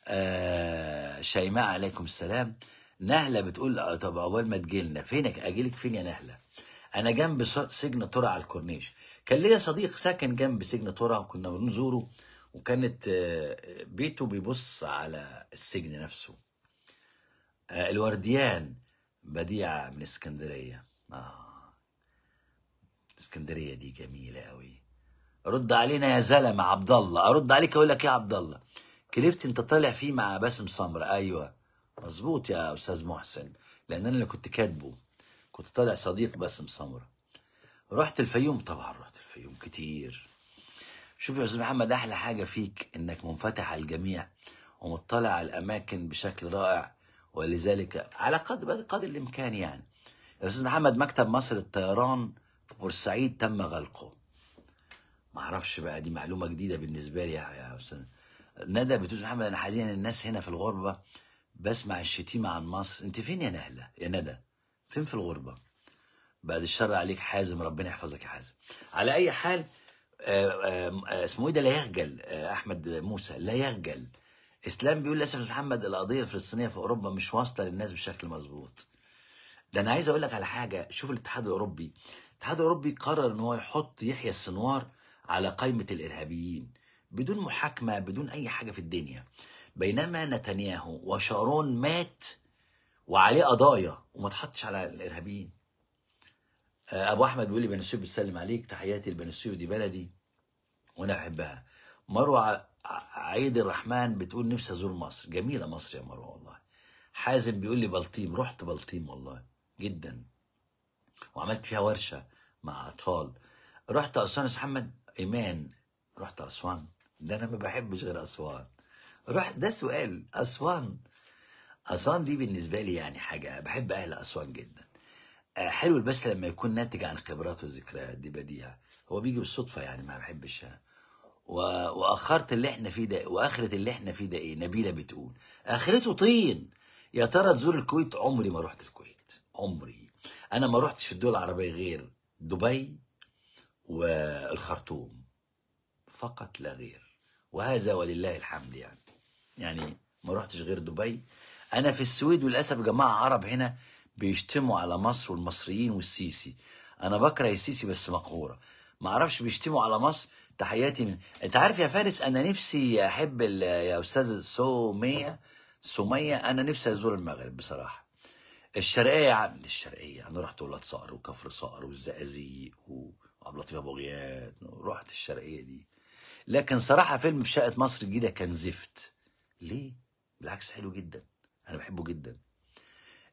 A: آه شيماء عليكم السلام نهله بتقول آه، طب اول ما تجيلنا فينك اجيلك فين يا نهله انا جنب سجن ترى على الكورنيش كان ليا صديق ساكن جنب سجن ترى وكنا بنزوره وكانت آه، بيته بيبص على السجن نفسه آه، الورديان بديعة من اسكندرية آه اسكندرية دي جميلة قوي رد علينا يا زلمة عبد الله ارد عليك اقول لك ايه يا عبد الله كليفت انت طالع فيه مع باسم سمرة ايوه مظبوط يا استاذ محسن لان انا اللي كنت كاتبه كنت طالع صديق باسم سمرة رحت الفيوم طبعا رحت الفيوم كتير شوف يا استاذ محمد احلى حاجه فيك انك منفتح على الجميع ومطلع على الاماكن بشكل رائع ولذلك على قدر قدر الامكان يعني يا استاذ محمد مكتب مصر الطيران في بورسعيد تم غلقه ما اعرفش بقى دي معلومه جديده بالنسبه لي يا استاذ ندى بتقول محمد انا حزين الناس هنا في الغربه بسمع الشتيمه عن مصر انت فين يا نهله يا ندى فين في الغربه بعد الشر عليك حازم ربنا يحفظك يا حازم على اي حال آه، آه، آه، اسمه ايه ده لا يخجل احمد موسى لا يخجل اسلام بيقول للاسف يا محمد القضيه الفلسطينيه في اوروبا مش واصله للناس بشكل مظبوط ده انا عايز اقول لك على حاجه شوف الاتحاد الاوروبي الاتحاد الاوروبي قرر ان هو يحط يحيى السنوار على قائمه الارهابيين بدون محاكمه بدون اي حاجه في الدنيا بينما نتنياهو وشارون مات وعليه قضايا وما اتحطش على الارهابيين آه، ابو احمد بيقول لي بنسيب بيسلم عليك تحياتي لبنسيب دي بلدي وانا بحبها مروه عيد الرحمن بتقول نفسي ازور مصر جميله مصر يا مروه والله حازم بيقول لي بلطيم رحت بلطيم والله جدا وعملت فيها ورشه مع اطفال رحت اسوان يا محمد ايمان رحت اسوان ده انا ما بحبش غير اسوان رحت ده سؤال اسوان اسوان دي بالنسبه لي يعني حاجه بحب اهل اسوان جدا آه، حلو البس لما يكون ناتج عن خبرات وذكريات دي بديعه هو بيجي بالصدفه يعني ما بحبش يعني. واخرت اللي احنا فيه ده واخره اللي احنا فيه ده ايه نبيله بتقول اخرته طين يا ترى تزور الكويت عمري ما رحت الكويت عمري انا ما رحتش في الدول العربيه غير دبي والخرطوم فقط لا غير وهذا ولله الحمد يعني يعني ما رحتش غير دبي انا في السويد وللاسف جماعه عرب هنا بيشتموا على مصر والمصريين والسيسي انا بكره السيسي بس مقهوره ما اعرفش بيشتموا على مصر تحياتي من... انت عارف يا فارس انا نفسي احب ال... يا استاذ سوميه سوميه انا نفسي ازور المغرب بصراحه الشرقيه يا عم الشرقيه انا رحت ولاد صقر وكفر صقر والزقازيق وعبد اللطيف ابو غياد رحت الشرقيه دي لكن صراحه فيلم في شقه مصر الجديده كان زفت ليه بالعكس حلو جدا انا بحبه جدا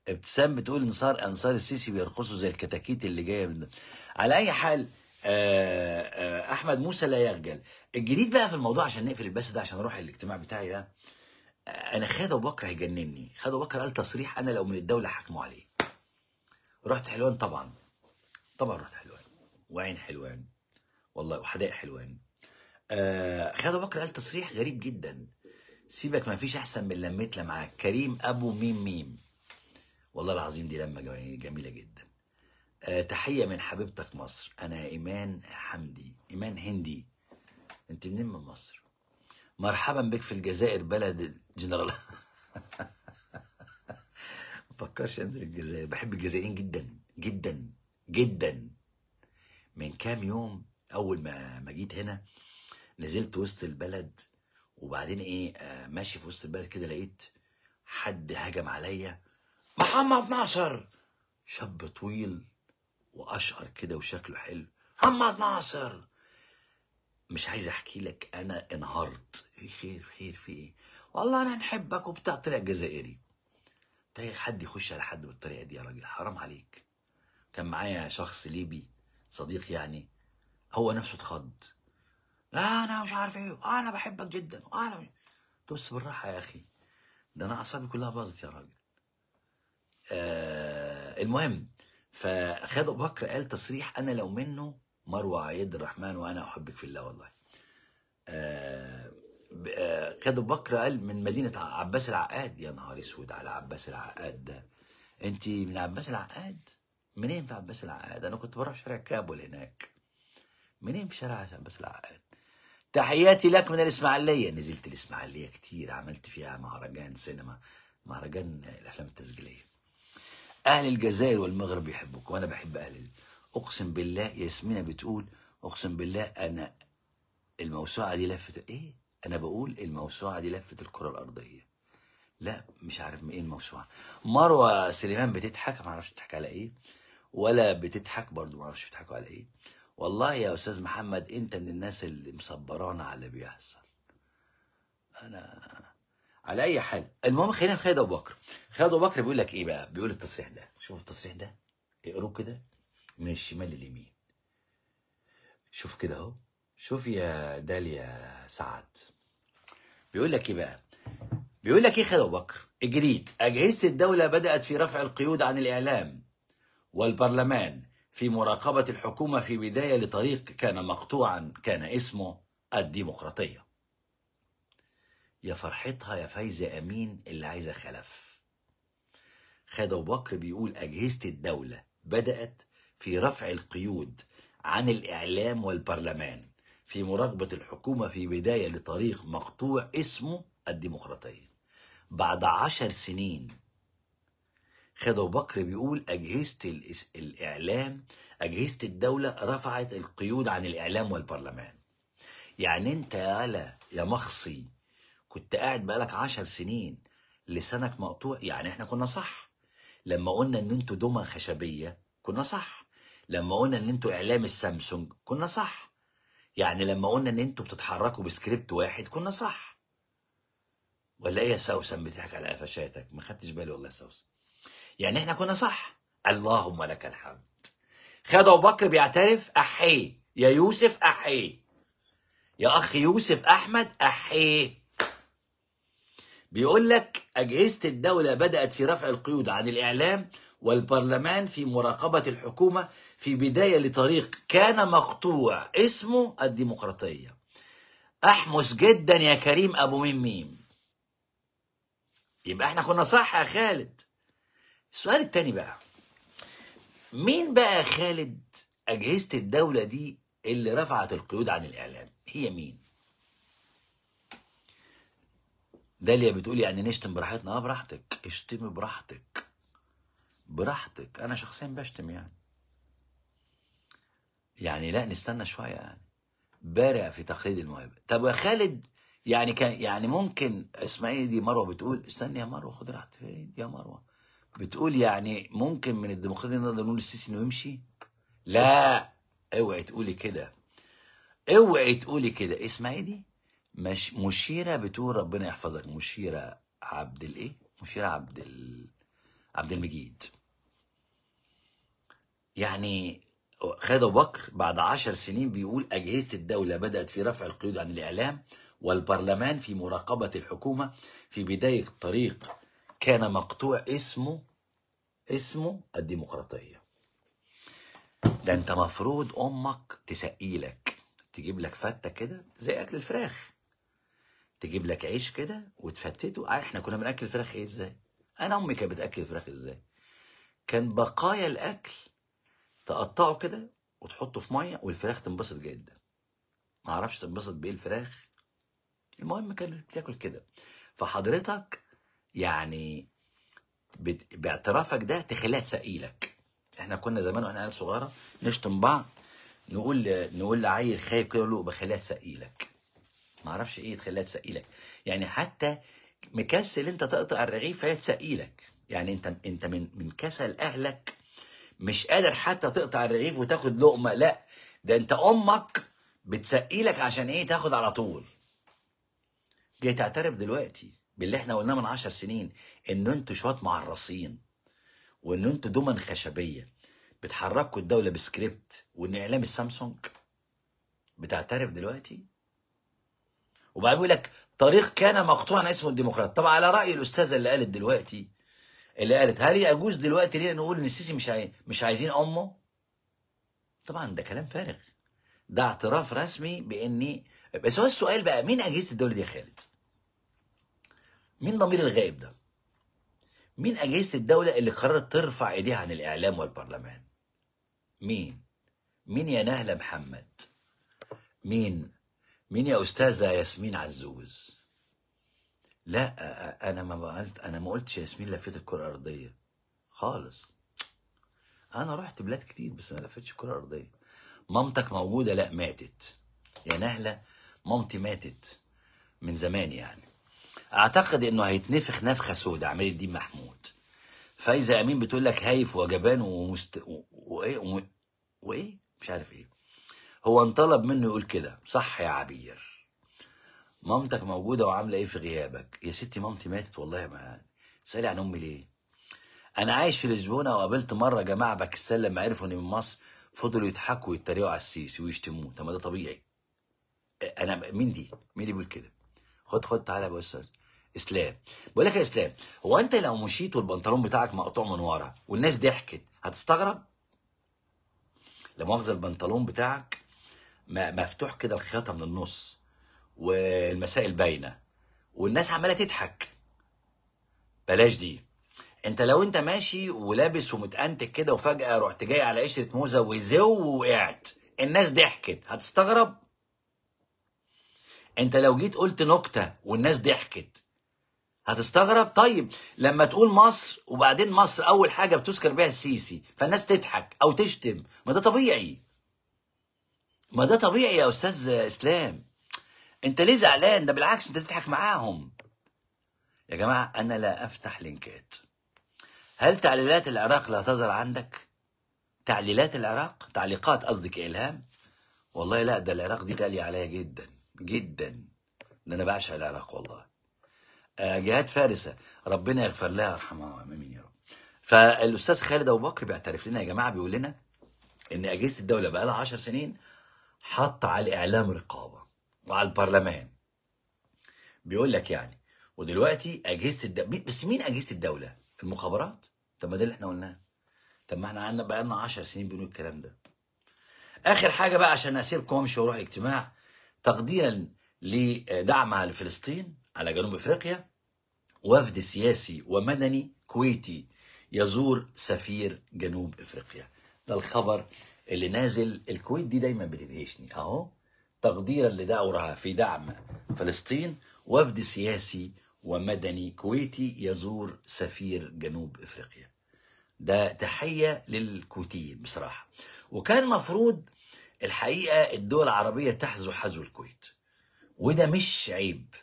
A: ابتسام بتقول انصار انصار السيسي بيرقصوا زي الكتاكيت اللي جايه من على اي حال آه، آه، احمد موسى لا يخجل الجديد بقى في الموضوع عشان نقفل البث ده عشان اروح الاجتماع بتاعي ده آه، انا خالد ابو بكر هيجنني خالد ابو بكر قال تصريح انا لو من الدوله حكموا عليه رحت حلوان طبعا طبعا رحت حلوان وعين حلوان والله وحدائق حلوان آه ابو بكر قال تصريح غريب جدا سيبك ما فيش احسن من لمتنا معاك كريم ابو ميم ميم والله العظيم دي لمه جميله جدا آه، تحية من حبيبتك مصر أنا إيمان حمدي إيمان هندي أنت منين من مصر مرحبا بك في الجزائر بلد الجنرال مفكرش أنزل الجزائر بحب الجزائريين جدا جدا جدا من كام يوم أول ما ما جيت هنا نزلت وسط البلد وبعدين إيه آه، ماشي في وسط البلد كده لقيت حد هجم عليا محمد ناصر شاب طويل واشقر كده وشكله حلو محمد ناصر مش عايز احكي لك انا انهارت ايه خير خير في ايه والله انا نحبك وبتاع طريقه جزائري ده طيب حد يخش على حد بالطريقه دي يا راجل حرام عليك كان معايا شخص ليبي صديق يعني هو نفسه اتخض لا انا مش عارف ايه انا بحبك جدا انا بص بالراحه يا اخي ده انا اعصابي كلها باظت يا راجل آه المهم فخد ابو بكر قال تصريح انا لو منه مروه عيد الرحمن وانا احبك في الله والله آه, آه، خد ابو بكر قال من مدينه عباس العقاد يا نهار اسود على عباس العقاد ده انت من عباس العقاد منين في عباس العقاد انا كنت بروح شارع كابول هناك منين في شارع عباس العقاد تحياتي لك من الاسماعيليه نزلت الاسماعيليه كتير عملت فيها مهرجان سينما مهرجان الافلام التسجيليه أهل الجزائر والمغرب يحبوك وأنا بحب أهل أقسم بالله ياسمينة بتقول أقسم بالله أنا الموسوعة دي لفت إيه؟ أنا بقول الموسوعة دي لفت الكرة الأرضية لا مش عارف إيه الموسوعة مروة سليمان بتضحك ما اعرفش بتضحك على إيه ولا بتضحك برضو اعرفش بتضحكوا على إيه والله يا أستاذ محمد أنت من الناس اللي مصبرانا على اللي بيحصل أنا على اي حال المهم خلينا في خالد ابو بكر خالد ابو بكر بيقول لك ايه بقى بيقول التصريح ده شوف التصريح ده اقروه كده من الشمال لليمين شوف كده اهو شوف يا داليا سعد بيقول لك ايه بقى بيقول لك ايه خالد ابو بكر الجديد اجهزه الدوله بدات في رفع القيود عن الاعلام والبرلمان في مراقبه الحكومه في بدايه لطريق كان مقطوعا كان اسمه الديمقراطيه يا فرحتها يا فايزة أمين اللي عايزة خلف خد أبو بكر بيقول أجهزة الدولة بدأت في رفع القيود عن الإعلام والبرلمان في مراقبة الحكومة في بداية لطريق مقطوع اسمه الديمقراطية بعد عشر سنين خد أبو بكر بيقول أجهزة الإعلام أجهزة الدولة رفعت القيود عن الإعلام والبرلمان يعني أنت يالا يا مخصي كنت قاعد بقالك عشر سنين لسانك مقطوع يعني احنا كنا صح لما قلنا ان انتوا دمى خشبيه كنا صح لما قلنا ان انتوا اعلام السامسونج كنا صح يعني لما قلنا ان انتوا بتتحركوا بسكريبت واحد كنا صح ولا ايه يا سوسن بتضحك على قفشاتك ما خدتش بالي والله يا سوسن يعني احنا كنا صح اللهم لك الحمد خد ابو بكر بيعترف احيه يا يوسف احيه يا اخ يوسف احمد احيه بيقول لك أجهزة الدولة بدأت في رفع القيود عن الإعلام والبرلمان في مراقبة الحكومة في بداية لطريق كان مقطوع اسمه الديمقراطية أحمس جدا يا كريم أبو ميم ميم يبقى احنا كنا صح يا خالد السؤال التاني بقى مين بقى خالد أجهزة الدولة دي اللي رفعت القيود عن الإعلام هي مين داليا بتقول يعني نشتم براحتنا اه براحتك اشتمي براحتك براحتك انا شخصيا بشتم يعني يعني لا نستنى شويه يعني بارع في تقليد الموهبه طب يا خالد يعني كان يعني ممكن اسماعيل دي مروه بتقول استني يا مروه خد راحتك فين يا مروه بتقول يعني ممكن من الديمقراطيه نقدر نقول السيسي انه يمشي لا اوعي تقولي كده اوعي تقولي كده اسمعي دي مش مشيره بتقول ربنا يحفظك مشيره عبد الايه؟ مشيره عبد ال... عبد المجيد يعني خالد ابو بكر بعد عشر سنين بيقول اجهزه الدوله بدات في رفع القيود عن الاعلام والبرلمان في مراقبه الحكومه في بدايه طريق كان مقطوع اسمه اسمه الديمقراطيه ده انت مفروض امك تسقيلك تجيب لك فته كده زي اكل الفراخ تجيب لك عيش كده وتفتته آه، احنا كنا بناكل فراخ ايه ازاي انا امي كانت بتاكل فراخ ازاي كان بقايا الاكل تقطعه كده وتحطه في ميه والفراخ تنبسط جدا ما اعرفش تنبسط بايه الفراخ المهم كانت بتاكل كده فحضرتك يعني باعترافك ده تخليها تسقيلك احنا كنا زمان واحنا عيال صغيره نشتم بعض نقول نقول لعيل خايب كده له بخليها تسقيلك معرفش ايه تخليها تسقيلك يعني حتى مكسل انت تقطع الرغيف فهي تسقيلك يعني انت انت من من كسل اهلك مش قادر حتى تقطع الرغيف وتاخد لقمه لا ده انت امك بتسقيلك عشان ايه تاخد على طول جاي تعترف دلوقتي باللي احنا قلناه من عشر سنين ان انتوا شويه معرصين وان انتوا دمن خشبيه بتحركوا الدوله بسكريبت وان اعلام السامسونج بتعترف دلوقتي وبعدين بيقول لك طريق كان مقطوعا اسمه الديمقراط طبعا على راي الاستاذه اللي قالت دلوقتي اللي قالت هل يجوز دلوقتي ليه نقول ان السيسي مش عاي... مش عايزين امه طبعا ده كلام فارغ ده اعتراف رسمي باني بس هو السؤال بقى مين اجهزه الدوله دي يا خالد مين ضمير الغائب ده مين اجهزه الدوله اللي قررت ترفع ايديها عن الاعلام والبرلمان مين مين يا نهله محمد مين مين يا أستاذة ياسمين عزوز لا أنا ما قلت أنا ما قلتش ياسمين لفيت الكرة الأرضية خالص أنا رحت بلاد كتير بس ما لفتش الكرة الأرضية مامتك موجودة لا ماتت يا نهلة مامتي ماتت من زمان يعني أعتقد إنه هيتنفخ نفخة سودة عماد الدين محمود فايزة أمين بتقول لك هايف وجبان ومست... وإيه و... و... و... وإيه مش عارف إيه هو انطلب منه يقول كده صح يا عبير مامتك موجودة وعاملة ايه في غيابك يا ستي مامتي ماتت والله ما تسألي عن امي ليه انا عايش في لشبونة وقابلت مرة جماعة باكستان لما عرفوا اني من مصر فضلوا يضحكوا ويتريقوا على السيسي ويشتموه طب ما ده طبيعي انا مين دي مين اللي بيقول كده خد خد تعالى يا استاذ اسلام بقول لك يا اسلام هو انت لو مشيت والبنطلون بتاعك مقطوع من ورا والناس ضحكت هتستغرب لما مؤاخذه البنطلون بتاعك مفتوح كده الخياطه من النص والمسائل باينه والناس عماله تضحك بلاش دي انت لو انت ماشي ولابس ومتأنتج كده وفجأة رحت جاي على قشرة موزة وزو ووقعت الناس ضحكت هتستغرب انت لو جيت قلت نكتة والناس ضحكت هتستغرب طيب لما تقول مصر وبعدين مصر اول حاجة بتذكر بيها السيسي فالناس تضحك او تشتم ما ده طبيعي ما ده طبيعي يا استاذ اسلام انت ليه زعلان ده بالعكس انت تضحك معاهم يا جماعه انا لا افتح لينكات هل تعليلات العراق لا تظهر عندك تعليلات العراق تعليقات قصدك الهام والله لا ده العراق دي غاليه عليا جدا جدا ده انا بعشق العراق والله آه، جهاد فارسه ربنا يغفر لها ويرحمها امين يا رب فالاستاذ خالد ابو بكر بيعترف لنا يا جماعه بيقول لنا ان اجهزه الدوله بقى لها 10 سنين حط على الإعلام رقابة وعلى البرلمان بيقول لك يعني ودلوقتي أجهزة الدولة بس مين أجهزة الدولة؟ المخابرات طب ما ده اللي احنا قلناه طب ما احنا قعدنا بقى لنا 10 سنين بنقول الكلام ده آخر حاجة بقى عشان أسيبكم وأمشي وأروح اجتماع تقديرا لدعمها لفلسطين على جنوب أفريقيا وفد سياسي ومدني كويتي يزور سفير جنوب أفريقيا ده الخبر اللي نازل الكويت دي دايما بتدهشني اهو تقديرا لدورها في دعم فلسطين وفد سياسي ومدني كويتي يزور سفير جنوب افريقيا ده تحيه للكويتيين بصراحه وكان مفروض الحقيقه الدول العربيه تحزو حزو الكويت وده مش عيب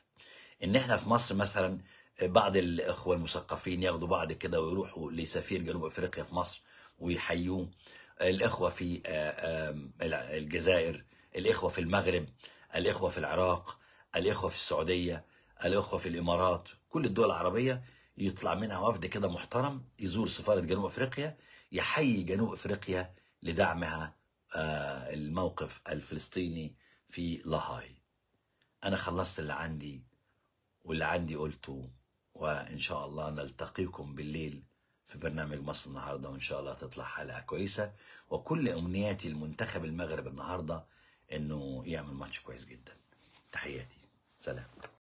A: ان احنا في مصر مثلا بعض الاخوه المثقفين ياخدوا بعض كده ويروحوا لسفير جنوب افريقيا في مصر ويحيوه الإخوة في آه، الجزائر الإخوة في المغرب الإخوة في العراق الإخوة في السعودية الإخوة في الإمارات كل الدول العربية يطلع منها وفد كده محترم يزور سفارة جنوب أفريقيا يحيي جنوب أفريقيا لدعمها آه، الموقف الفلسطيني في لاهاي أنا خلصت اللي عندي واللي عندي قلته وإن شاء الله نلتقيكم بالليل في برنامج مصر النهارده وان شاء الله تطلع حلقه كويسه وكل امنياتي لمنتخب المغرب النهارده انه يعمل ماتش كويس جدا تحياتي سلام